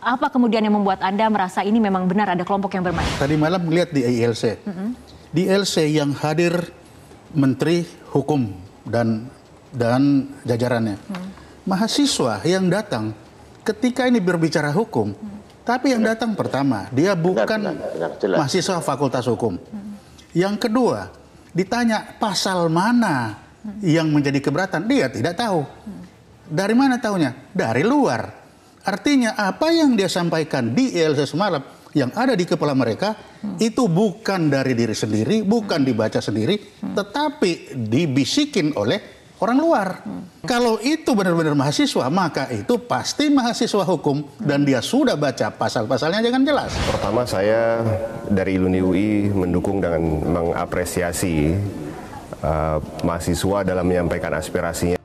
Apa kemudian yang membuat Anda merasa ini memang benar ada kelompok yang bermain? Tadi malam melihat di ILC. Mm -hmm. Di ILC yang hadir Menteri Hukum dan dan jajarannya. Mm. Mahasiswa yang datang ketika ini berbicara hukum, mm. tapi yang datang pertama dia bukan benar, benar, mahasiswa Fakultas Hukum. Mm. Yang kedua, ditanya pasal mana mm. yang menjadi keberatan, dia tidak tahu. Mm. Dari mana tahunya Dari luar Artinya apa yang dia sampaikan di ILC e semalam yang ada di kepala mereka hmm. itu bukan dari diri sendiri, bukan dibaca sendiri, hmm. tetapi dibisikin oleh orang luar. Hmm. Kalau itu benar-benar mahasiswa, maka itu pasti mahasiswa hukum hmm. dan dia sudah baca pasal-pasalnya jangan jelas. Pertama saya dari Iluni UI mendukung dengan mengapresiasi uh, mahasiswa dalam menyampaikan aspirasinya.